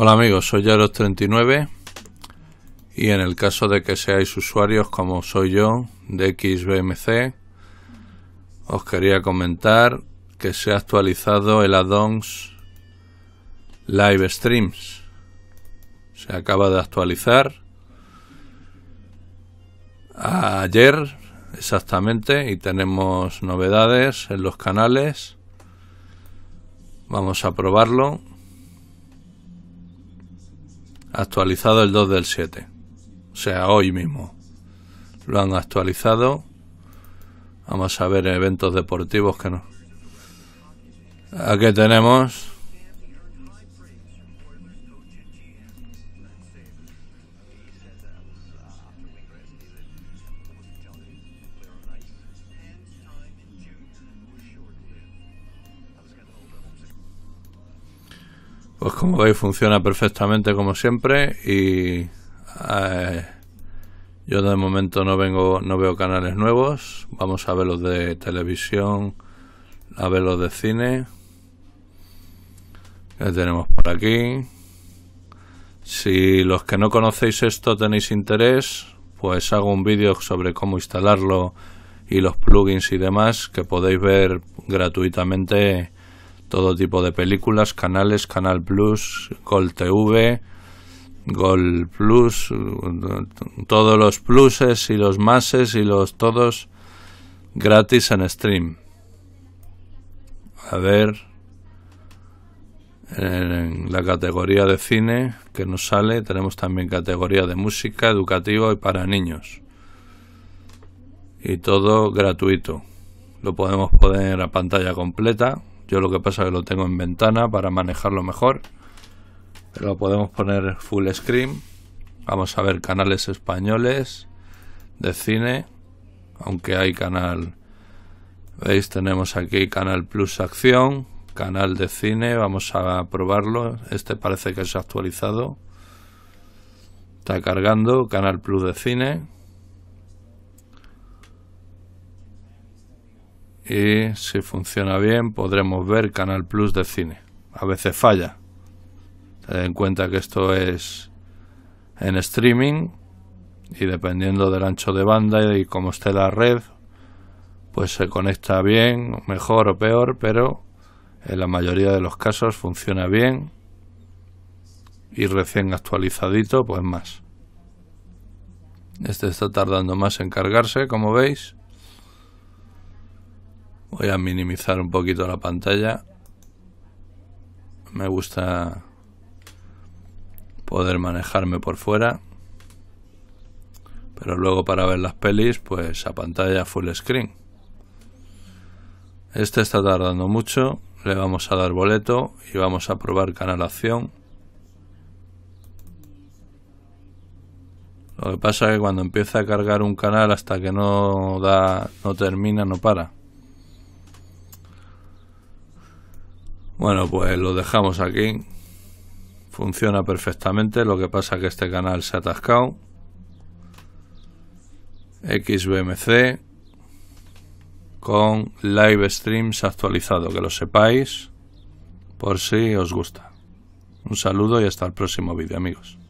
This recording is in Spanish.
Hola amigos, soy Yaros39 y en el caso de que seáis usuarios como soy yo de XBMC, os quería comentar que se ha actualizado el addons Live Streams. Se acaba de actualizar ayer exactamente y tenemos novedades en los canales. Vamos a probarlo actualizado el 2 del 7. O sea, hoy mismo. Lo han actualizado. Vamos a ver eventos deportivos que no. Aquí tenemos Pues como veis funciona perfectamente como siempre y eh, yo de momento no vengo, no veo canales nuevos. Vamos a ver los de televisión, a ver los de cine. Que tenemos por aquí. Si los que no conocéis esto tenéis interés, pues hago un vídeo sobre cómo instalarlo y los plugins y demás que podéis ver gratuitamente todo tipo de películas, canales, Canal Plus, Gol TV, Gol Plus, todos los pluses y los mases y los todos gratis en stream. A ver, en la categoría de cine que nos sale, tenemos también categoría de música, educativa y para niños. Y todo gratuito. Lo podemos poner a pantalla completa, yo lo que pasa es que lo tengo en ventana para manejarlo mejor. Lo podemos poner full screen. Vamos a ver canales españoles de cine. Aunque hay canal... Veis, tenemos aquí Canal Plus Acción, canal de cine. Vamos a probarlo. Este parece que se ha actualizado. Está cargando Canal Plus de cine. y si funciona bien podremos ver Canal Plus de cine. A veces falla. Ten en cuenta que esto es en streaming y dependiendo del ancho de banda y cómo esté la red, pues se conecta bien, mejor o peor, pero en la mayoría de los casos funciona bien y recién actualizadito, pues más. Este está tardando más en cargarse, como veis. Voy a minimizar un poquito la pantalla. Me gusta poder manejarme por fuera. Pero luego para ver las pelis, pues a pantalla full screen. Este está tardando mucho. Le vamos a dar boleto y vamos a probar canal acción. Lo que pasa es que cuando empieza a cargar un canal hasta que no da, no termina, no para. Bueno, pues lo dejamos aquí. Funciona perfectamente, lo que pasa es que este canal se ha atascado. XBMC con live streams actualizado, que lo sepáis por si os gusta. Un saludo y hasta el próximo vídeo, amigos.